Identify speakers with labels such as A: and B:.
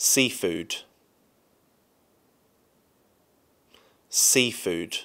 A: seafood seafood